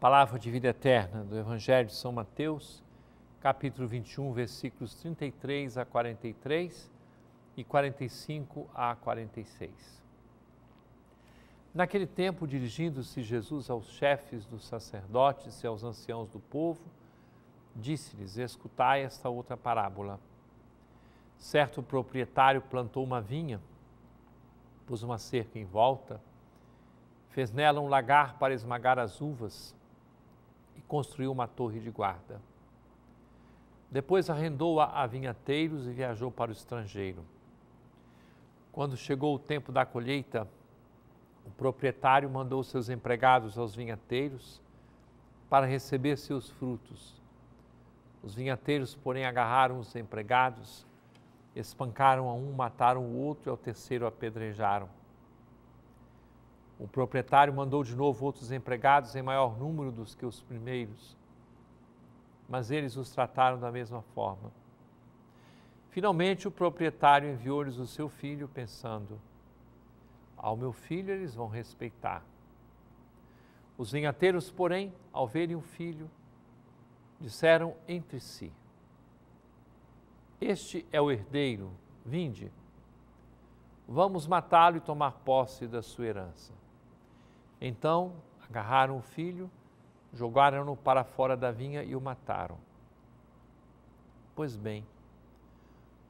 Palavra de vida eterna do Evangelho de São Mateus, capítulo 21, versículos 33 a 43 e 45 a 46. Naquele tempo, dirigindo-se Jesus aos chefes dos sacerdotes e aos anciãos do povo, disse-lhes: Escutai esta outra parábola. Certo proprietário plantou uma vinha, pôs uma cerca em volta, fez nela um lagar para esmagar as uvas construiu uma torre de guarda. Depois arrendou-a a vinhateiros e viajou para o estrangeiro. Quando chegou o tempo da colheita, o proprietário mandou seus empregados aos vinhateiros para receber seus frutos. Os vinhateiros, porém, agarraram os empregados, espancaram a um, mataram o outro e ao terceiro apedrejaram. O proprietário mandou de novo outros empregados em maior número dos que os primeiros, mas eles os trataram da mesma forma. Finalmente, o proprietário enviou-lhes o seu filho, pensando: Ao meu filho eles vão respeitar. Os vinhateiros, porém, ao verem o filho, disseram entre si: Este é o herdeiro, vinde, vamos matá-lo e tomar posse da sua herança. Então agarraram o filho, jogaram-no para fora da vinha e o mataram. Pois bem,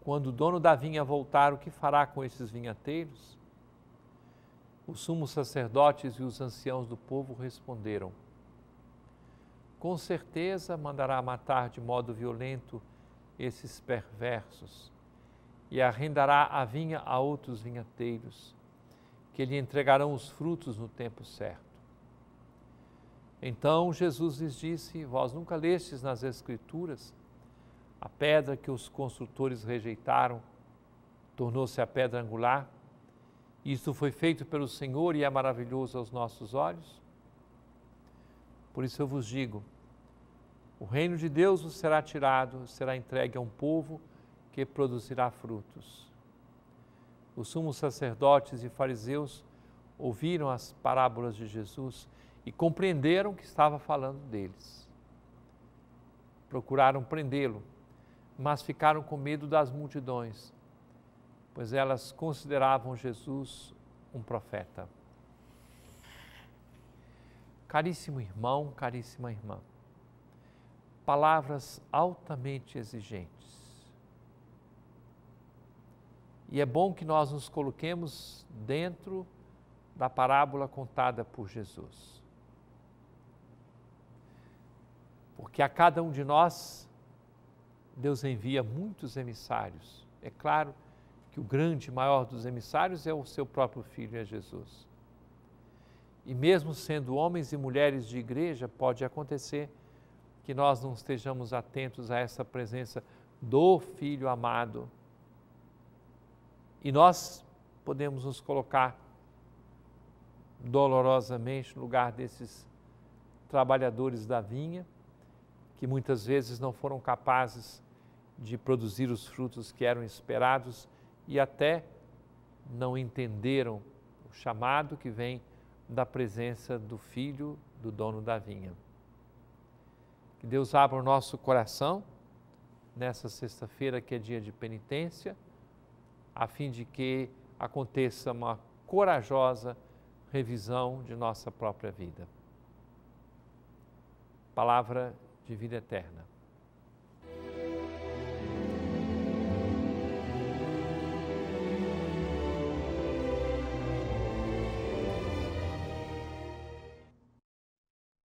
quando o dono da vinha voltar, o que fará com esses vinhateiros? Os sumos sacerdotes e os anciãos do povo responderam: Com certeza mandará matar de modo violento esses perversos e arrendará a vinha a outros vinhateiros que lhe entregarão os frutos no tempo certo. Então Jesus lhes disse: Vós nunca lestes nas Escrituras, a pedra que os construtores rejeitaram tornou-se a pedra angular. Isto foi feito pelo Senhor e é maravilhoso aos nossos olhos. Por isso eu vos digo: o reino de Deus vos será tirado, será entregue a um povo que produzirá frutos. Os sumos sacerdotes e fariseus ouviram as parábolas de Jesus e compreenderam que estava falando deles. Procuraram prendê-lo, mas ficaram com medo das multidões, pois elas consideravam Jesus um profeta. Caríssimo irmão, caríssima irmã, palavras altamente exigentes e é bom que nós nos coloquemos dentro da parábola contada por Jesus. Porque a cada um de nós, Deus envia muitos emissários. É claro que o grande, maior dos emissários é o seu próprio filho, é Jesus. E mesmo sendo homens e mulheres de igreja, pode acontecer que nós não estejamos atentos a essa presença do filho amado e nós podemos nos colocar dolorosamente no lugar desses trabalhadores da vinha, que muitas vezes não foram capazes de produzir os frutos que eram esperados e até não entenderam o chamado que vem da presença do filho do dono da vinha. Que Deus abra o nosso coração nessa sexta-feira que é dia de penitência a fim de que aconteça uma corajosa revisão de nossa própria vida. Palavra de vida eterna.